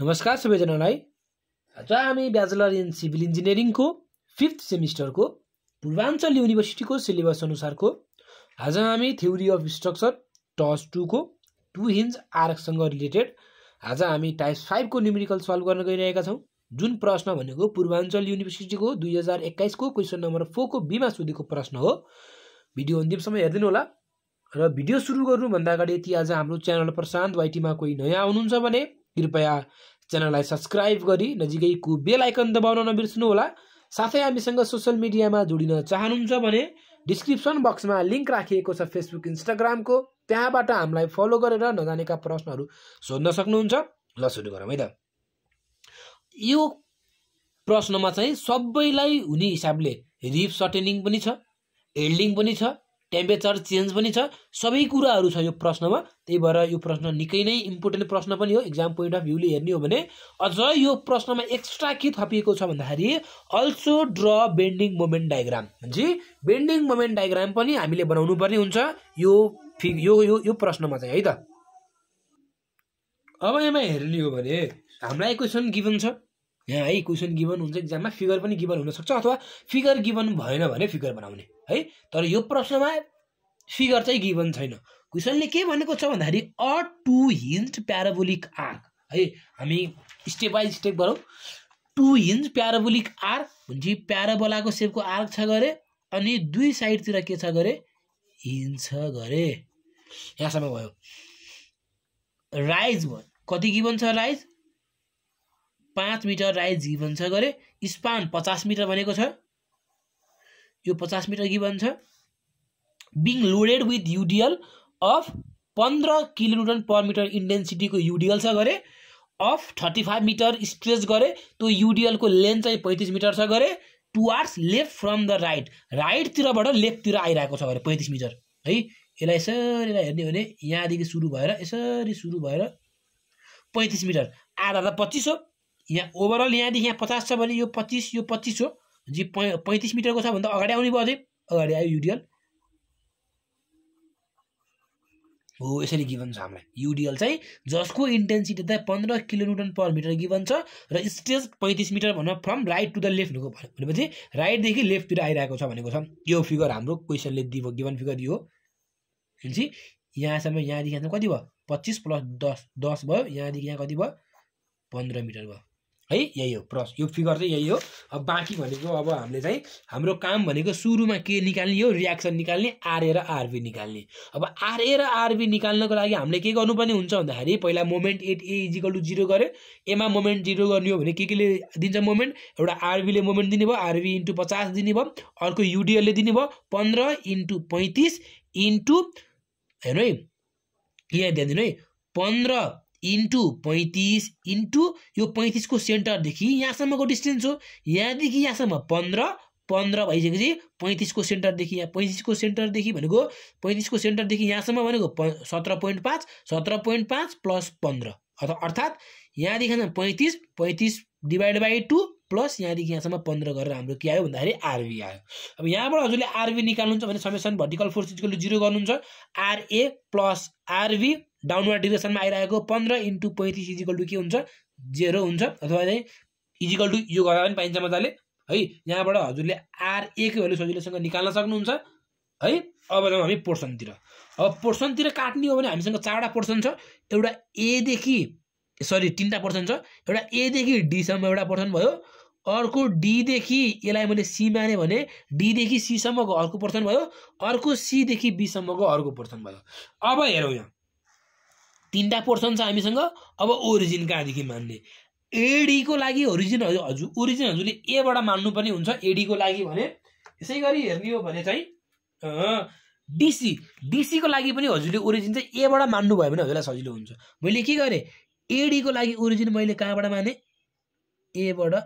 नमस्कार सबैजनालाई आज हामी ब्याचलर इन सिभिल इन्जिनियरिङको फिफ्थ सेमिस्टरको पूर्वाञ्चल युनिभर्सिटीको सिलेबस अनुसारको आज हामी थ्योरी अफ स्ट्रक्चर टस टूको टु हिन्ज आरकसँग रिलेटेड आज हामी टाइप फाइभको न्युमेरिकल सल्भ गर्न गइरहेका छौँ जुन प्रश्न भनेको पूर्वाञ्चल युनिभर्सिटीको दुई हजार एक्काइसको क्वेसन नम्बर फोरको बिमा सोधेको प्रश्न हो भिडियो अन्तिमसम्म हेरिदिनु होला र भिडियो सुरु गर्नुभन्दा अगाडि यति आज हाम्रो च्यानल प्रशान्त वाइटीमा कोही नयाँ आउनुहुन्छ भने कृपया च्यानललाई सब्सक्राइब गरी नजिकैको बेल आइकन दबाउन होला साथै हामीसँग सोसियल मिडियामा जोडिन चाहनुहुन्छ भने डिस्क्रिप्सन बक्समा लिङ्क राखिएको छ फेसबुक इन्स्टाग्रामको त्यहाँबाट हामीलाई फलो गरेर नजानेका प्रश्नहरू सोध्न सक्नुहुन्छ ल सुरु गरौँ है त यो प्रश्नमा चाहिँ सबैलाई हुने हिसाबले रिप सर्टेनिङ पनि छ एल्डिङ पनि छ टेम्परेचर चेन्ज पनि छ सबै कुराहरू छ यो प्रश्नमा त्यही भएर यो प्रश्न निकै नै इम्पोर्टेन्ट प्रश्न पनि हो इक्जाम पोइन्ट अफ भ्यूले हेर्ने हो भने अझ यो प्रश्नमा एक्स्ट्रा के थपिएको छ भन्दाखेरि also draw bending moment diagram जी बेन्डिङ मोमेन्ट डायग्राम पनि हामीले बनाउनु पर्ने हुन्छ यो फि यो यो प्रश्नमा चाहिँ है त अब यहाँ हेर्ने हो भने हामीलाई क्वेसन गिभन छ यहाँ है क्वेसन गिभन हुन्छ इक्जाममा फिगर पनि गिभन हुनसक्छ अथवा फिगर गिभन भएन भने फिगर बनाउने है तर यो प्रश्नमा फिगर चाहिँ गिभन छैन क्वेसनले के भनेको छ भन्दाखेरि uh two hinge parabolic arc है हामी स्टेप बाई स्टेप गरौँ टु हिन्ज प्याराबोलिक आर्क भनेपछि प्याराबोलाको सेपको आर्क छ गरे अनि दुई साइडतिर के छ गरे हिन्ज छ गरे यहाँसम्म भयो राइज भयो कति गिभन छ राइज पाँच मिटर राई जीवन छ गरे स्पान पचास मिटर भनेको छ यो पचास मिटर गिभन छ being loaded with UDL of पन्ध्र किलोमिटर पर मिटर इन्डेन्सिटीको युडिएल छ गरे of thirty five metre stretch गरे त्यो युडिएलको लेन्थ चाहिँ पैँतिस मिटर छ गरे towards left from the right राइटतिरबाट लेफ्टतिर आइरहेको छ अरे पैँतिस मिटर है यसलाई यसरी हेर्ने हो भने यहाँदेखि सुरु भएर यसरी सुरु भएर पैँतिस मिटर आधा त पच्चिस हो यहाँ ओभरअल यहाँदेखि यहाँ पचास छ भने यो पच्चिस यो पच्चिस हो जी पै पैँतिस मिटरको छ भन्दा अगाडि आउने भयो अझै अगाडि आयो युडिएल हो यसरी गिभन छ हामीलाई युडिएल चाहिँ जसको इन्टेन्सिटी त पन्ध्र किलोन्युटन पर मिटर गिभन छ र स्टेज पैँतिस मिटर भनौँ from right to the left भनेपछि राइटदेखि लेफ्टतिर आइरहेको छ भनेको छ यो फिगर हाम्रो क्वेसनले दियो गिभन फिगर दियो भनेपछि यहाँसम्म यहाँदेखि यहाँसम्म कति भयो पच्चिस प्लस दस दस भयो यहाँदेखि यहाँ कति भयो पन्ध्र मिटर भयो है यही हो प्लस यो फिगर चाहिँ यही हो अब बाँकी भनेको अब हामीले चाहिँ हाम्रो काम भनेको सुरुमा के निकाल्ने हो रियाक्सन निकाल्ने आरए र आरबी निकाल्ने अब आरए र आरबी निकाल्नको लागि हामीले के गर्नुपर्ने हुन्छ भन्दाखेरि पहिला moment at A equal to zero गऱ्यो एमा मोमेन्ट जिरो गर्ने हो भने के केले दिन्छ मोमेन्ट एउटा आरबीले मोमेन्ट दिने भयो आरबी इन्टु पचास दिने भयो अर्को युडिएलले दिने भयो पन्ध्र इन्टु पैँतिस इन्टु हेर्नु है यहाँ ध्यान दिनु है पन्ध्र इन्टु पैँतिस इन्टु यो पैँतिसको सेन्टरदेखि यहाँसम्मको डिस्टेन्स हो यहाँदेखि यहाँसम्म पन्ध्र पन्ध्र भइसकेपछि पैँतिसको सेन्टरदेखि यहाँ पैँतिसको सेन्टरदेखि भनेको पैँतिसको सेन्टरदेखि यहाँसम्म भनेको प सत्र पोइन्ट पाँच सत्र पोइन्ट पाँच प्लस पन्ध्र अथवा अर्थात् यहाँदेखि पैँतिस पैँतिस डिभाइड बाई टू प्लस यहाँदेखि यहाँसम्म पन्ध्र गरेर हाम्रो के आयो भन्दाखेरि आरबी आयो अब यहाँबाट हजुरले आरबी निकाल्नुहुन्छ भने समेसन भर्टिकल फोर्सेसको जिरो गर्नुहुन्छ आरए प्लस आरबी डाउनवर्ड डिरेक्सनमा आइरहेको पन्ध्र इन्टु पैँतिस इजिकल टु के हुन्छ जेरो हुन्छ अथवा चाहिँ इजिकल टु यो गर्दा पनि पाइन्छ मजाले है यहाँबाट हजुरले आर एकै भ्यालु सजिलोसँग निकाल्न सक्नुहुन्छ है अब जाउँ हामी पोर्सनतिर अब पोर्सनतिर काट्ने हो भने हामीसँग चारवटा पोर्सन छ एउटा एदेखि सरी तिनवटा पोर्सन छ एउटा एदेखि डीसम्म एउटा पोर्सन भयो अर्को डीदेखि यसलाई मैले सी माने भने डीदेखि सीसम्मको अर्को पोर्सन भयो अर्को सीदेखि बीसम्मको अर्को पोर्सन भयो अब हेरौँ यहाँ तिनवटा पोर्सन छ हामीसँग अब ओरिजिन कहाँदेखि मान्ने एडीको लागि ओरिजिन हजुर ओरिजिन हजुरले एबाट मान्नु पनि हुन्छ एडीको लागि भने यसै गरी हेर्ने हो भने चाहिँ डिसी डिसीको लागि पनि हजुरले ओरिजिन चाहिँ एबाट मान्नुभयो भने हजुरलाई सजिलो हुन्छ मैले के गरेँ एडीको लागि ओरिजिन मैले कहाँबाट माने एबाट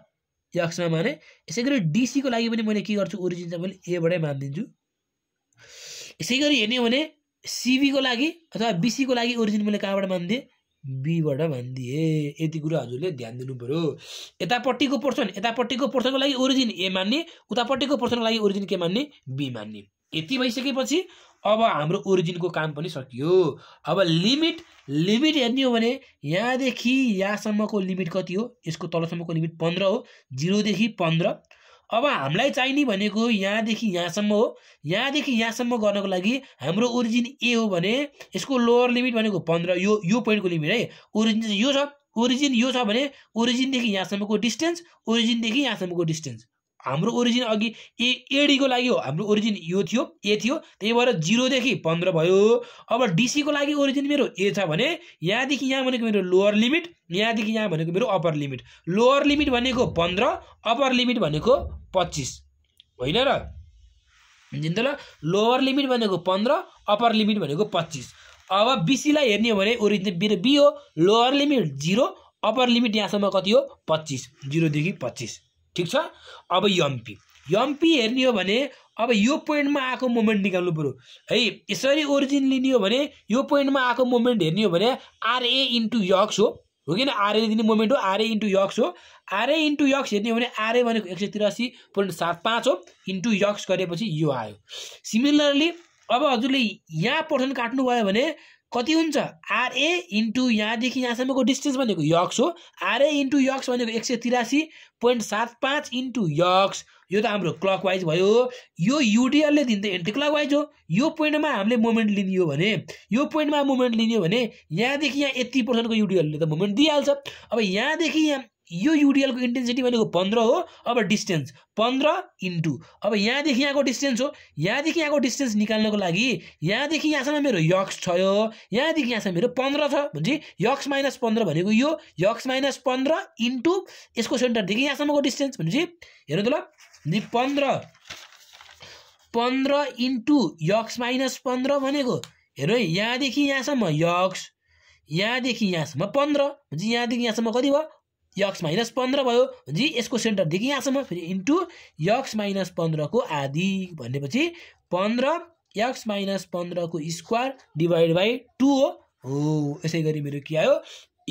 यक्समा माने यसै गरी डिसीको लागि पनि मैले के गर्छु ओरिजिन चाहिँ मैले एबाटै मानिदिन्छु यसै गरी हेर्ने हो भने सिबीको लागि अथवा बिसीको लागि ओरिजिन मैले कहाँबाट मानिदिएँ बीबाट मानिदिएँ यति कुरो हजुरले ध्यान दिनु पऱ्यो यतापट्टिको पोर्सन यतापट्टिको पोर्सनको लागि ओरिजिन ए मान्ने उतापट्टिको पोर्सनको लागि ओरिजिन के मान्ने बी मान्ने यति भइसकेपछि अब हाम्रो ओरिजिनको काम पनि सकियो अब लिमिट लिमिट हेर्ने हो भने यहाँदेखि यहाँसम्मको लिमिट कति हो यसको तलसम्मको लिमिट पन्ध्र हो जिरोदेखि पन्ध्र अब हामीलाई चाहिने भनेको यहाँदेखि यहाँसम्म हो यहाँदेखि यहाँसम्म गर्नको लागि हाम्रो ओरिजिन ए हो भने यसको लोवर लिमिट भनेको पन्ध्र यो यो पोइन्टको लिमिट है ओरिजिन यो छ ओरिजिन यो छ भने ओरिजिनदेखि यहाँसम्मको डिस्टेन्स ओरिजिनदेखि यहाँसम्मको डिस्टेन्स हाम्रो ओरिजिन अघि ए एडीको लागि हो हाम्रो ओरिजिन यो थियो ए थियो त्यही भएर जिरोदेखि पन्ध्र भयो अब डिसीको लागि ओरिजिन मेरो ए छ भने यहाँदेखि यहाँ भनेको मेरो लोवर लिमिट यहाँदेखि यहाँ भनेको मेरो अप्पर लिमिट लोवर लिमिट भनेको पन्ध्र अप्पर लिमिट भनेको पच्चिस होइन र ल लोवर लिमिट भनेको पन्ध्र अप्पर लिमिट भनेको पच्चिस अब बिसीलाई हेर्ने हो भने ओरिजिन मेरो बी हो lower limit zero upper limit यहाँसम्म कति हो पच्चिस जिरोदेखि पच्चिस ठिक छ अब यम्पी यम्पी हेर्ने हो भने अब यो पोइन्टमा आएको मोमेन्ट निकाल्नु पऱ्यो है यसरी ओरिजिन लिने हो भने यो पोइन्टमा आएको मोमेन्ट हेर्ने हो भने आरए इन्टु यक्स हो हो किन आरए दिने मोमेन्ट हो आरए इन्टु यक्स हो आरए इन्टु यक्स हेर्ने हो भने आरए भनेको एक सय तिरासी पोइन्ट सात पाँच हो इन्टु यक्स गरेपछि यो आयो सिमिलरली अब हजुरले यहाँ पठन काट्नुभयो भने कति हुन्छ आरए इन्टु यहाँदेखि यहाँसम्मको डिस्टेन्स भनेको यक्स हो आरए इन्टु यक्स भनेको एक सय तिरासी पोइन्ट सात पाँच इन्टु यक्स यो त हाम्रो क्लक वाइज भयो यो युडिएलले दिने एन्टी क्लक वाइज हो यो पोइन्टमा हामीले मोमेन्ट लिनियो भने यो पोइन्टमा मोमेन्ट लिने हो भने यहाँदेखि यहाँ यति पर्सेन्टको युडिएलले त मोमेन्ट दिइहाल्छ अब यहाँदेखि यहाँ यो युडिएलको इन्टेन्सिटी भनेको पन्ध्र हो अब डिस्टेन्स पन्ध्र इन्टु अब यहाँदेखि यहाँको डिस्टेन्स हो यहाँदेखि यहाँको डिस्टेन्स निकाल्नको लागि यहाँदेखि यहाँसम्म मेरो यक्स छ यो यहाँदेखि यहाँसम्म मेरो पन्ध्र छ भनेपछि यक्स माइनस पन्ध्र भनेको यो यक्स माइनस पन्ध्र इन्टु यसको सेन्टरदेखि यहाँसम्मको डिस्टेन्स भनेपछि हेर्नु त ल पन्ध्र पन्ध्र इन्टु यक्स माइनस पन्ध्र भनेको हेर है यहाँदेखि यहाँसम्म यक्स यहाँदेखि यहाँसम्म पन्ध्र भनेपछि यहाँदेखि यहाँसम्म कति भयो यक्स माइनस पन्ध्र भयो जी यसको सेन्टरदेखि यहाँसम्म फेरि इन्टु यक्स माइनस पन्ध्रको आदि भनेपछि पन्ध्र यक्स माइनस पन्ध्रको स्क्वायर डिभाइड बाई टू हो यसै गरी मेरो के आयो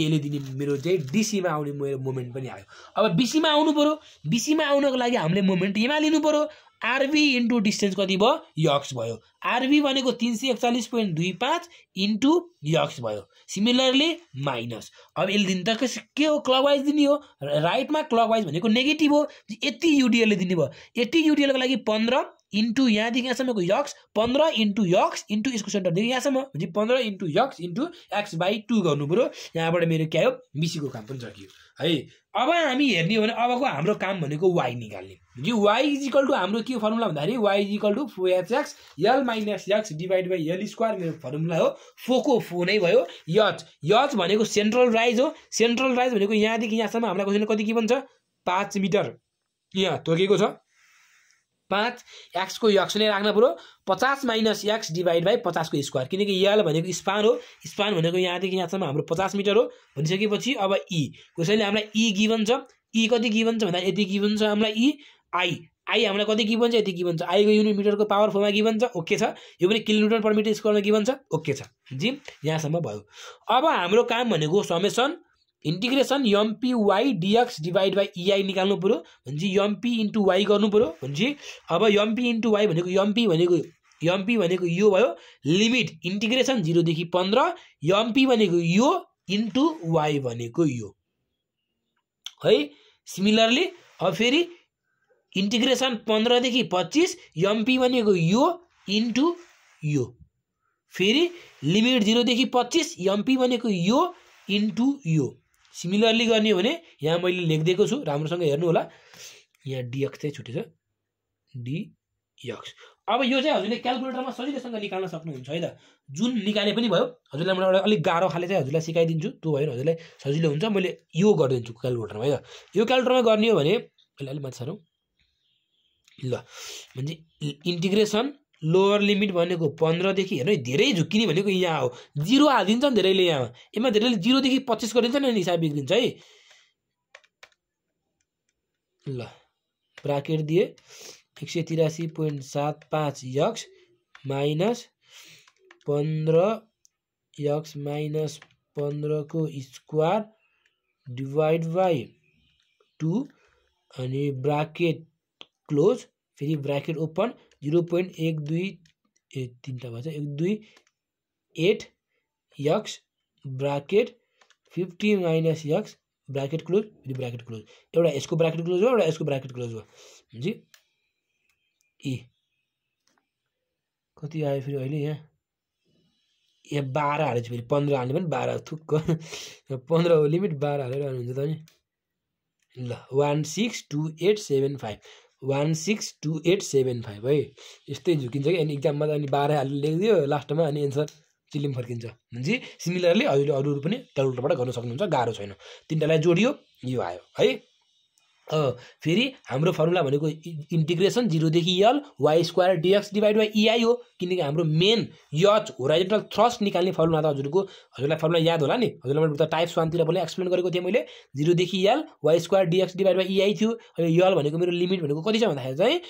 यसले दिने मेरो चाहिँ डिसीमा आउने मेरो मोमेन्ट पनि आयो अब बिसीमा आउनु पऱ्यो बिसीमा आउनको लागि हामीले मोमेन्ट यहाँ लिनु पऱ्यो आरबी इन्टु डिस्टेन्स कति भयो यक्स भयो आरबी भनेको तिन सय एकचालिस पोइन्ट दुई पाँच इन्टु यक्स भयो सिमिलरली माइनस अब यसले दिनु त के हो वाइज दिने हो राइटमा वाइज भनेको नेगेटिभ हो यति युडिएलले दिने भयो यति युडिएलको लागि पन्ध्र इन्टु यहाँदेखि यहाँसम्मको यक्स पन्ध्र इन्टु यक्स इन्टु यसको सेन्टरदेखि यहाँसम्म भनेपछि पन्ध्र into x into x by two गर्नु पऱ्यो यहाँबाट मेरो क्या हो बिसीको काम पनि सकियो है अब हामी हेर्ने हो भने अबको हाम्रो काम भनेको वाइ निकाल्ने यो वाइ इजिकल टु हाम्रो के फर्मुला भन्दाखेरि y equal to four h x l minus x divide by l square मेरो फर्मुला हो फोको फो नै भयो यच यच भनेको सेन्ट्रल राइज हो सेन्ट्रल राइज भनेको यहाँदेखि यहाँसम्म हामीलाई क्वेसन कति के भन्छ पाँच मिटर यहाँ तोकेको छ पाँच एक्सको यक्स नै राख्न पऱ्यो पचास माइनस एक्स डिभाइड बाई पचासको स्क्वायर किनकि यल भनेको स्पान हो स्पान भनेको यहाँदेखि यहाँसम्म हाम्रो पचास मिटर हो भनिसकेपछि अब ई e। कसैले हामीलाई ई e गिभन छ ई e कति गिभन छ भन्दा यति गिभन छ हामीलाई ई आई आई हामीलाई कति गिभन छ यति गिभन छ आईको युनिट मिटरको पावर फोरमा गिभन छ ओके छ यो पनि किलोमिटर पर मिटर स्क्वायरमा गिभन छ ओके छ जी यहाँसम्म भयो अब हाम्रो काम भनेको summation integration MP y dx divide by EI निकाल्नु पऱ्यो भनेपछि यमपी एमपी इन्टु वाइ गर्नु पऱ्यो भनेपछि अब एमपी इन्टु वाइ भनेको एमपी भनेको एमपी भनेको यो भयो लिमिट इन्टिग्रेसन जिरोदेखि पन्ध्र एमपी भनेको यो इन्टु वाइ भनेको यो है सिमिलरली अब फेरि इन्टिग्रेसन पन्ध्रदेखि पच्चिस एमपी भनेको यो इन्टु यो फेरि लिमिट जिरोदेखि पच्चिस एमपी भनेको यो इन्टु यो सिमिलरली गर्ने हो भने यहाँ मैले लेखिदिएको छु राम्रोसँग हेर्नु होला यहाँ डिएक्स चाहिँ छुट्टै छ डिएक्स अब यो चाहिँ हजुरले क्यालकुलेटरमा सजिलैसँग निकाल्न सक्नुहुन्छ है त जुन निकाले पनि भयो हजुरलाई म एउटा अलिक गाह्रो खाले चाहिँ हजुरलाई सिकाइदिन्छु त्यो भएर हजुरलाई सजिलो हुन्छ मैले यो गरिदिन्छु क्यालकुलेटरमा है त यो क्यालकुलेटरमा गर्ने हो भने अहिले अलिक माथि साह्रो ल भने इन्टिग्रेसन लोवर लिमिट भनेको पन्ध्रदेखि हेर्नु धेरै झुक्किने भनेको यहाँ हो जिरो हालिदिन्छ नि धेरैले यहाँ यसमा धेरैले जिरोदेखि पच्चिस गरिदिन्छ नि हिसाब बिग्रिन्छ है ल ब्राकेट दिए एक सय तिरासी पोइन्ट सात पाँच यक्स माइनस पन्ध्र यक्स माइनस पन्ध्रको स्क्वायर डिभाइड बाई टू अनि ब्राकेट क्लोज फेरि ब्राकेट ओपन जिरो पोइन्ट एक दुई ए तिनवटा भएछ एक दुई eight x bracket fifty minus x bracket close फेरि ब्राकेट क्लोज एउटा यसको ब्राकेट क्लोज हो एउटा यसको ब्राकेट क्लोज हो भनेपछि ए कति आयो फेरि अहिले यहाँ यहाँ बाह्र हालेछ फेरि पन्ध्र हाल्ने पनि बाह्र थुक्क पन्ध्र लिमिट बाह्र हालेर हाल्नुहुन्छ त नि ल one six two eight seven five one six two eight seven five है यस्तै झुकिन्छ कि अनि इक्जाममा त अनि बाह्र हालि लेखिदियो लास्टमा अनि एन्सर चिलिम फर्किन्छ भनेपछि सिमिलरली हजुरले अरूहरू पनि उल्टोबाट गर्न सक्नुहुन्छ गाह्रो छैन तिनवटालाई जोडियो यो आयो है फेरि हाम्रो फर्मुला भनेको इन्टिग्रेसन जिरोदेखि l y square dx divide by EI हो किनकि हाम्रो मेन यच होराइजेन्टल थ्रस्ट निकाल्ने फर्मुला त हजुरको हजुरलाई फर्मुला याद होला नि हजुरलाई मैले त टाइप्स वानतिर पनि एक्सप्लेन गरेको थिएँ मैले जिरोदेखि l y square dx divide by EI थियो अनि यल भनेको मेरो लिमिट भनेको कति छ भन्दाखेरि चाहिँ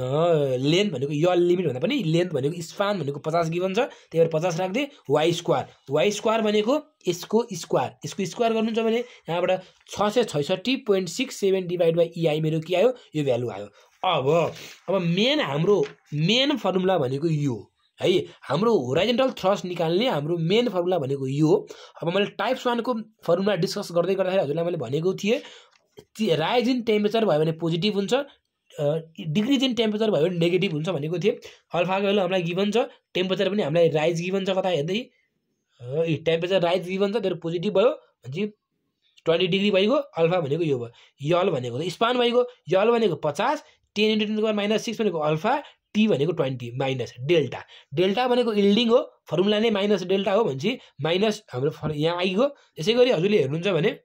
लेन्थ भनेको यल लिमिट भन्दा पनि लेन्थ भनेको स्पान भनेको पचास गिभन छ त्यही भएर पचास राख्दै वाइ स्क्वायर वाइ स्क्वायर भनेको यसको स्क्वायर यसको स्क्वायर गर्नुहुन्छ भने यहाँबाट छ सय छैसठी point six seven divide by EI मेरो के आयो यो भ्यालु आयो अब अब मेन हाम्रो मेन फर्मुला भनेको यो है हाम्रो होराइजेन्टल थ्रस्ट निकाल्ने हाम्रो मेन फर्मुला भनेको यो अब मैले टाइप्स वानको फर्मुला डिस्कस गर्दै गर्दाखेरि हजुरलाई मैले भनेको थिएँ राइज इन टेम्परेचर भयो भने पोजिटिभ हुन्छ डिग्री चाहिँ टेम्परेचर भयो भने नेगेटिभ हुन्छ भनेको थिएँ अल्फाको भेल्यु हामीलाई गिभन छ टेम्परेचर पनि हामीलाई राइज गिभन छ कता हेर्दै टेम्परेचर राइज गिभन छ तर पोजिटिभ भयो भनेपछि ट्वेन्टी डिग्री भइगयो अल्फा भनेको यो भयो यल भनेको स्पान भइगयो यल भनेको पचास ten into ten minus six भनेको अल्फा टी भनेको ट्वेन्टी माइनस डेल्टा डेल्टा भनेको इल्डिङ हो फर्मुला नै माइनस डेल्टा हो भनेपछि माइनस हाम्रो यहाँ आइगयो त्यसै गरी हजुरले हेर्नुहुन्छ भने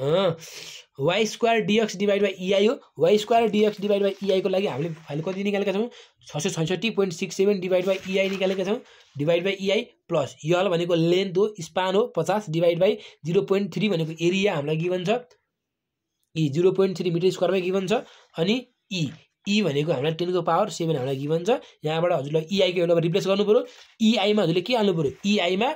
y square dx divide by EI हो y square dx divide by इआईको लागि हामीले फाइल कति निकालेका छौँ छ सय छैसठी point six seven divide by EI निकालेका छौँ divide by EI plus l भनेको लेन्थ हो स्पान हो पचास divide by zero point three भनेको एरिया हामीलाई गिभन छ E zero point three metre स्क्वायरमै गिभन छ अनि इ ई e भनेको हामीलाई टेनको पावर सेभेन हामीलाई गिभन छ यहाँबाट हजुरलाई इआईको e एउटा रिप्लेस गर्नु पऱ्यो इआईमा e हजुरले के हाल्नु पऱ्यो इआईमा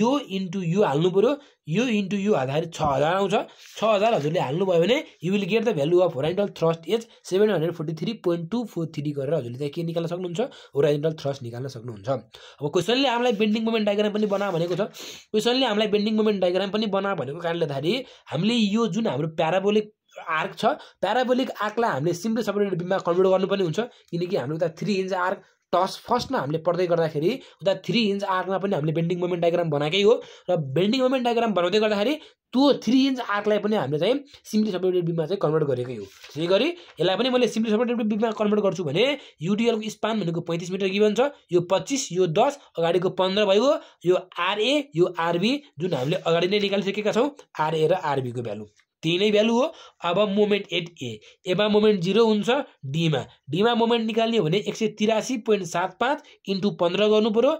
यो इन्टु यु हाल्नु पऱ्यो यो इन्टु यु हाल्दाखेरि छ हजार आउँछ छ हजार हजुरले हाल्नुभयो भने you will get the value of horizontal thrust is seven hundred forty three point two four three गरेर हजुरले त्यहाँ के निकाल्न सक्नुहुन्छ होराइन्टल थ्रस्ट निकाल्न सक्नुहुन्छ अब क्वेसनले हामीलाई बेन्डिङ मोमेन्ट डायग्राम पनि बना भनेको छ क्वेसनले हामीलाई बेन्डिङ मोमेन्ट डायग्राम पनि बना भनेको कारणले गर्दाखेरि हामीले यो जुन हाम्रो प्याराबोलिक आर्क छ प्याराबोलिक आर्कलाई हामीले सिम्पली सेपरेटेड बिममा कन्भर्ट गर्नुपर्ने हुन्छ किनकि हाम्रो उता थ्री इन्च आर्क टस फर्स्टमा हामीले पढ्दै गर्दाखेरि उता थ्री इन्च आर्कमा पनि हामीले बेन्डिङ मोमेन्ट डायग्राम बनाएकै हो र बेन्डिङ मोमेन्ट डायग्राम बनाउँदै गर्दाखेरि त्यो थ्री इन्च आर्कलाई पनि हामीले चाहिँ सिम्पली सपोर्टेड बिममा चाहिँ कन्भर्ट गरेकै हो त्यसै गरी यसलाई पनि मैले सिम्पली सपोर्टेड बिममा कन्भर्ट गर्छु भने युटिएलको स्पान भनेको पैँतिस मिटर गिभन छ यो पच्चिस यो दस अगाडिको पन्ध्र भयो यो आरए यो आरबी जुन हामीले अगाडि नै निकालिसकेका छौँ आरए र आरबीको भ्यालु तिनै भ्यालु हो अब मोमेन्ट एट ए एमा मोमेन्ट जिरो हुन्छ डीमा डीमा मोमेन्ट निकाल्ने भने एक सय तिरासी पोइन्ट सात पाँच इन्टु पन्ध्र गर्नु पऱ्यो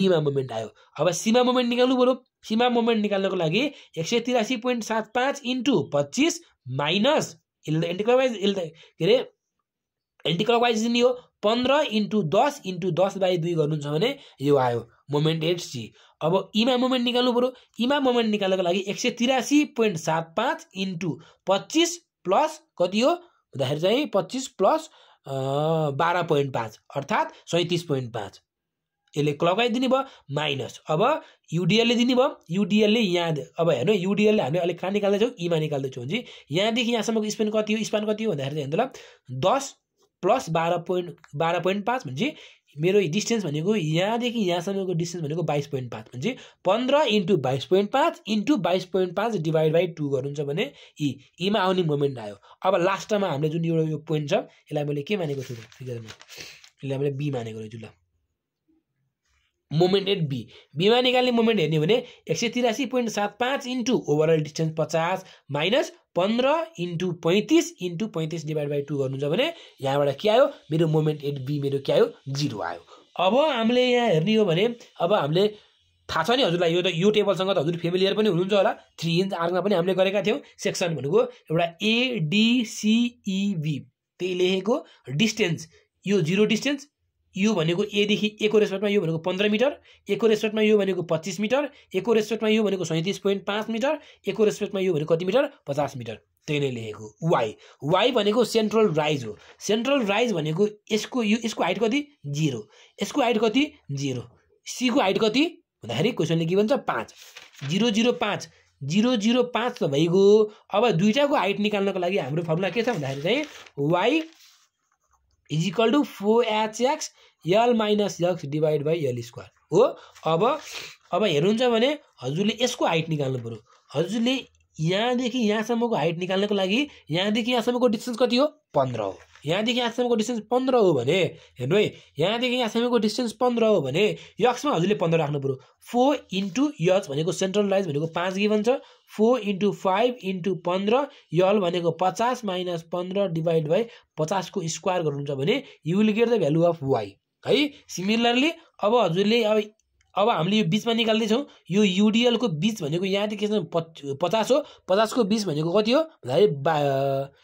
डीमा मोमेन्ट आयो अब सीमा मोमेन्ट निकाल्नु पऱ्यो सीमा मोमेन्ट निकाल्नको लागि एक सय तिरासी पोइन्ट सात पाँच इन्टु पच्चिस माइनस यसले त एन्टिक्लवाइज यसले के अरे एन्टिक्लवाइज दिने हो पन्ध्र इन्टु दस इन्टु दस बाई दुई गर्नुहुन्छ भने यो आयो मोमेन्ट एट सी अब इमा मोमेन्ट निकाल्नु पऱ्यो इमा मोमेन्ट निकाल्नको लागि एक सय तिरासी पोइन्ट सात पाँच इन्टु पच्चिस प्लस कति हो भन्दाखेरि चाहिँ पच्चिस प्लस बाह्र पोइन्ट पाँच अर्थात् सैँतिस पोइन्ट पाँच यसले क्लकै दिने भयो माइनस अब युडिएलले दिने भयो युडिएलले यहाँ अब हेर्नु युडिएलले हामीले अलिक कहाँ निकाल्दैछौँ इमा निकाल्दैछौँ भने चाहिँ यहाँदेखि यहाँसम्मको स्पेन कति हो स्पान कति हो भन्दाखेरि चाहिँ हेर्नु ल दस प्लस बाह्र पोइन्ट बाह्र पोइन्ट पाँच भने मेरो डिस्टेन्स भनेको यहाँदेखि यहाँसम्मको डिस्टेन्स भनेको बाइस पोइन्ट पाँच भने पन्ध्र इन्टु बाइस पोइन्ट पाँच इन्टु बाइस पोइन्ट पाँच डिभाइड बाई टू गर्नुहुन्छ भने यी यीमा आउने मोमेन्ट आयो अब लास्टमा हामीले जुन एउटा यो पोइन्ट छ यसलाई मैले के मानेको छु फिगरमा यसलाई मैले बी मानेको रहेछु ल मोमेन्ट एट बी बीमा निकाल्ने मोमेन्ट हेर्ने भने एक सय तिरासी पोइन्ट सात पाँच इन्टु ओभरअल डिस्टेन्स पचास माइनस पन्ध्र इन्टु पैँतिस इन्टु पैँतिस डिभाइड बाई टू गर्नुहुन्छ भने यहाँबाट के आयो मेरो मोमेन्ट एट बी मेरो के आयो जिरो आयो अब हामीले यहाँ हेर्ने हो भने अब हामीले थाहा छ नि हजुरलाई यो त यो टेबलसँग त हजुर फेमिलियर पनि हुनुहुन्छ होला थ्री इन्च आर्कमा पनि हामीले गरेका थियौँ सेक्सन भनेको एउटा एडिसिइबी e, त्यही लेखेको डिस्टेन्स यो जिरो डिस्टेन्स यो भनेको एदेखि एको रेस्पेक्टमा यो भनेको पन्ध्र मिटर एको रेस्पेक्टमा यो भनेको पच्चिस मिटर एको रेस्पेक्टमा यो भनेको सैँतिस पोइन्ट पाँच मिटर एको रेस्पेक्टमा यो भनेको कति मिटर पचास मिटर त्यही नै लेखेको वाइ वाइ भनेको सेन्ट्रल राइज हो सेन्ट्रल राइज भनेको यसको यो यसको हाइट कति जिरो यसको हाइट कति जिरो सीको हाइट कति भन्दाखेरि क्वेसनले के भन्छ पाँच जिरो जिरो पाँच जिरो जिरो पाँच त भइगयो अब दुइटाको हाइट निकाल्नको लागि हाम्रो फर्मुला के छ भन्दाखेरि चाहिँ y equal to four h x l minus x divide by l square हो अब अब हेर्नुहुन्छ भने हजुरले यसको हाइट निकाल्नु पऱ्यो हजुरले यहाँदेखि यहाँसम्मको हाइट निकाल्नको लागि यहाँदेखि यहाँसम्मको डिस्टेन्स कति हो पन्ध्र हो यहाँदेखि आसामको डिस्टेन्स पन्ध्र हो भने हेर्नु है यहाँदेखि आसामको डिस्टेन्स पन्ध्र हो भने यक्समा हजुरले पन्ध्र राख्नु पऱ्यो फोर इन्टु यच भनेको सेन्ट्रल लाइज भनेको पाँच गिभन छ फोर इन्टु फाइभ इन्टु पन्ध्र यल भनेको पचास माइनस पन्ध्र डिभाइड बाई पचासको स्क्वायर गर्नुहुन्छ भने you will get the value of y है सिमिलरली अब हजुरले अब अब हामीले यो बिचमा निकाल्दैछौँ यो युडिएलको बिच भनेको यहाँदेखि के छ पचास हो पचासको बिच भनेको कति हो भन्दाखेरि बा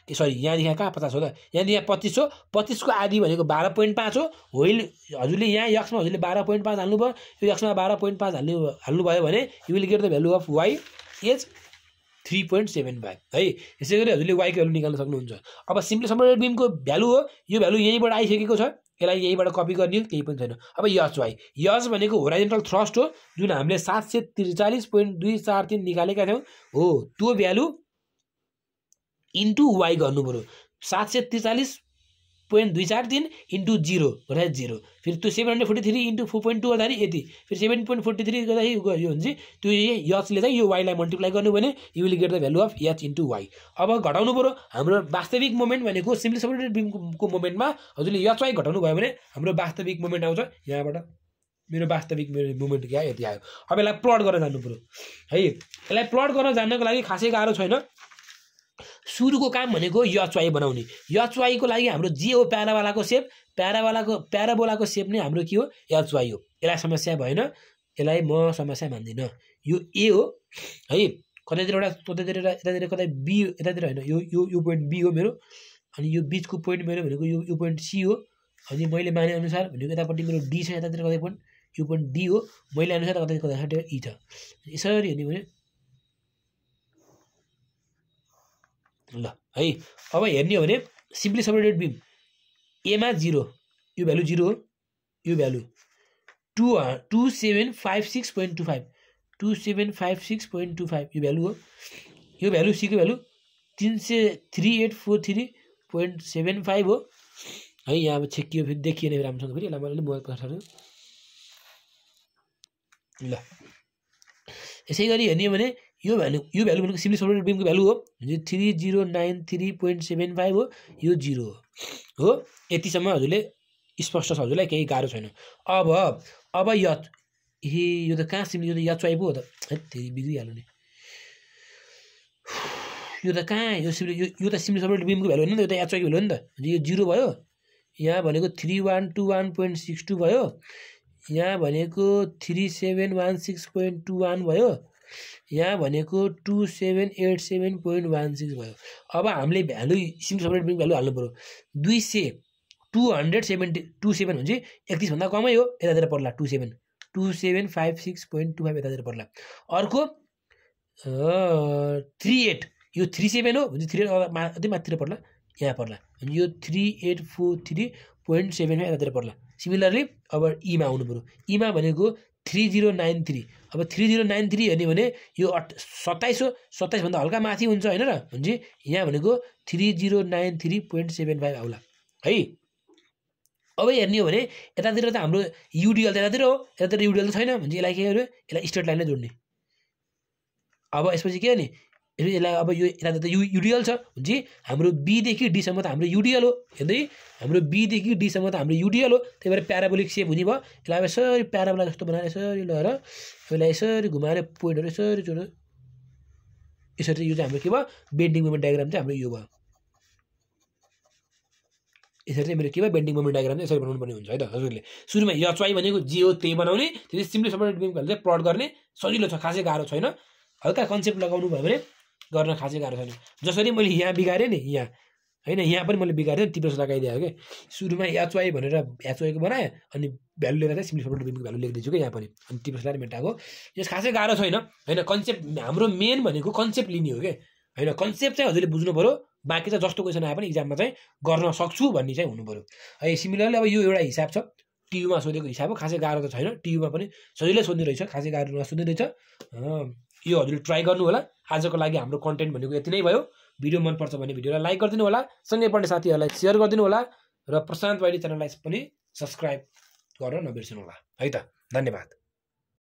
के सरी यहाँदेखि कहाँ पचास हो त यहाँदेखि यहाँ पच्चिस हो पच्चिसको आदि भनेको बाह्र पोइन्ट पाँच हो होइल हजुरले यहाँ यक्समा हजुरले बाह्र पोइन्ट पाँच हाल्नुभयो यो यक्समा बाह्र पोइन्ट पाँच हाल्नु हाल्नुभयो भने you will get the value of y as three point seven five है यसै गरी हजुरले वाइको भ्यालु निकाल्न सक्नुहुन्छ अब सिम्पली सम्बन्ध बिमको भ्यालु हो यो भ्यालु यहीँबाट आइसकेको छ यसलाई यहीँबाट कपी गर्ने केही पनि छैन अब यस वाइ यस भनेको होराइजेन्टल थ्रस्ट हो जुन हामीले सात सय त्रिचालिस पोइन्ट दुई चार तिन निकालेका थियौँ हो त्यो भ्यालु इन्टु वाइ गर्नु पऱ्यो सात सय त्रिचालिस पोइन्ट दुई चार तिन इन्टु जिरो भनेर जिरो फेरि त्यो seven hundred forty three into four point two गर्दाखेरि यति फेरि सेभेन पोइन्ट फोर्टी थ्री गर्दाखेरि यो हुन्छ त्यो यचले चाहिँ यो वाईलाई मल्टिप्लाई गर्नु भने you will get the value of h into y अब घटाउनु पऱ्यो हाम्रो वास्तविक मोमेन्ट भनेको सिम्पली सपोर्टेड बिमको मोमेन्टमा हजुरले यच वाई घटाउनु भयो भने हाम्रो वास्तविक मोमेन्ट आउँछ यहाँबाट मेरो वास्तविक मेरो मुभमेन्ट क्या यति आयो अब यसलाई प्लट गरेर जानु पऱ्यो है यसलाई प्लट गरेर जान्नको लागि खासै गाह्रो छैन सुरुको काम भनेको यचवाई बनाउने यचवाईको लागि हाम्रो जे हो प्यारावालाको सेप प्यारावालाको प्याराबोलाको सेप नै हाम्रो के हो यचवाई हो यसलाई समस्या भएन यसलाई म समस्या मान्दिनँ यो ए हो है कतैतिर एउटा कतैतिर एउटा यतातिर कतै बी यतातिर होइन यो यो यो पोइन्ट बी हो मेरो अनि यो बिचको पोइन्ट मेरो भनेको यो यो पोइन्ट सी हो अनि मैले माने अनुसार भनेको यतापट्टि मेरो डी छ यतातिर कतै पोइन्ट यो पोइन्ट डी हो मैले अनुसार कतै कतै ई छ यसरी हेर्ने भने ल है अब हेर्ने हो भने सिम्पली सपरेटेड बिम एमा जिरो यो भ्यालु जिरो हो यो value two two seven five six point two five two seven five six point two five यो भ्यालु हो यो भ्यालु सिक्यो भ्यालु तिन सय three eight four three point seven five हो है यहाँ अब छेकियो फेरि देखिएन फेरि राम्रोसँग फेरि यसलाई मैले मोबाइल पठाउँछु ल यसै गरी हेर्ने हो भने यो भ्यालु यो भ्यालु भनेको सिम्ली सल्युटेड बिमको भ्यालु हो जुन चाहिँ three zero nine three point seven five हो यो जिरो हो हो यतिसम्म हजुरले स्पष्ट छ हजुरलाई केही गाह्रो छैन अब अब यच ए यो त कहाँ सिम्ली यो त यच वाइप हो त धेरै बिग्रिहाल्यो नि यो त कहाँ यो सिम्ली यो त सिम्ली सल्युटेड बिमको भ्यालु होइन नि त यो त यच वाइप भ्यालु नि त यो जिरो भयो यहाँ भनेको three one two one point six two भयो यहाँ भनेको three seven one six point two one भयो यहाँ भनेको two seven eight seven point one six भयो अब हामीले भ्यालु सिङ्गल सपरेट पनि भ्यालु हाल्नु पऱ्यो दुई सय two hundred seventy two seven हुन्छ एकतिसभन्दा कमै हो यतातिर पर्ला two seven two seven five six point two five यतातिर पर्ला अर्को थ्री एट यो थ्री सेभेन हो भने थ्री एट अझै माथितिर पर्ला यहाँ पर्ला अनि यो three eight four three point seven यतातिर पर्ला सिमिलरली अब इमा आउनु पऱ्यो इमा भनेको थ्री जिरो नाइन थ्री अब थ्री जिरो नाइन थ्री हेर्ने भने यो अठ सत्ताइस हो सत्ताइसभन्दा हल्का माथि हुन्छ होइन र हुन्छ यहाँ भनेको three zero nine three point seven five आउला है अब हेर्ने हो भने यतातिर त हाम्रो युडिएल त यतातिर हो यतातिर युडिएल त छैन भने यसलाई के गर्यो यसलाई स्टेट लाइन नै जोड्ने अब यसपछि के हो नि हेर्नु यसलाई अब यो यता त यु युडिएल छ हुन्छ हाम्रो बीदेखि डीसम्म त हाम्रो युडिएल हो हेर्दै हाम्रो बीदेखि डीसम्म त हाम्रो युडिएल हो त्यही भएर प्याराबोलिक सेप हुने भयो यसलाई अब यसरी प्याराबोला जस्तो बनाएर यसरी लगाएर यसलाई यसरी घुमाएर पोइन्टहरू यसरी चोड यसरी चाहिँ यो चाहिँ हाम्रो के भयो बेन्डिङ मोमेन्ट डायग्राम चाहिँ हाम्रो यो भयो यसरी चाहिँ मेरो के भयो बेन्डिङ मोमेन्ट डायग्राम चाहिँ यसरी बनाउनु पर्ने हुन्छ है त हजुरले सुरुमा यचवाई भनेको जे त्यही बनाउने त्यसपछि सिम्पली सपोर्ट चाहिँ प्लट गर्ने सजिलो छ खासै गाह्रो छैन हल्का कन्सेप्ट लगाउनु भयो भने गर्न खासै गाह्रो छैन जसरी मैले यहाँ बिगारेँ नि यहाँ होइन यहाँ पनि मैले बिगारेँ टिप्स लगाइदिएको कि सुरुमा एचवाई भनेर एचवाईको बनाएँ अनि भ्यालु लिएर चाहिँ सिम्पल बिमको भ्यालु लेखिदिन्छु क्या यहाँ पनि अनि टिप्स लगाएर मेटाएको यस खासै गाह्रो छैन होइन कन्सेप्ट हाम्रो मेन भनेको कन्सेप्ट लिने हो कि होइन कन्सेप्ट चाहिँ हजुरले बुझ्नु पऱ्यो बाँकी चाहिँ जस्तो क्वेसन आए पनि इक्जाममा चाहिँ गर्न सक्छु भन्ने चाहिँ हुनु पऱ्यो है सिमिलरली अब यो एउटा हिसाब छ टियुमा सोधेको हिसाब हो खासै गाह्रो त छैन टियुमा पनि सजिलै सोध्ने रहेछ खासै गाह्रो नसोध्ने रहेछ यो हजुरले ट्राई गर्नु होला आजको लागि हाम्रो कन्टेन्ट भनेको यति नै भयो भिडियो मनपर्छ भने भिडियोलाई लाइक गरिदिनु होला सँगै पढ्ने साथीहरूलाई सेयर गरिदिनु होला र प्रशान्त वाइडी च्यानललाई पनि सब्सक्राइब गर्न नबिर्सनु होला है त धन्यवाद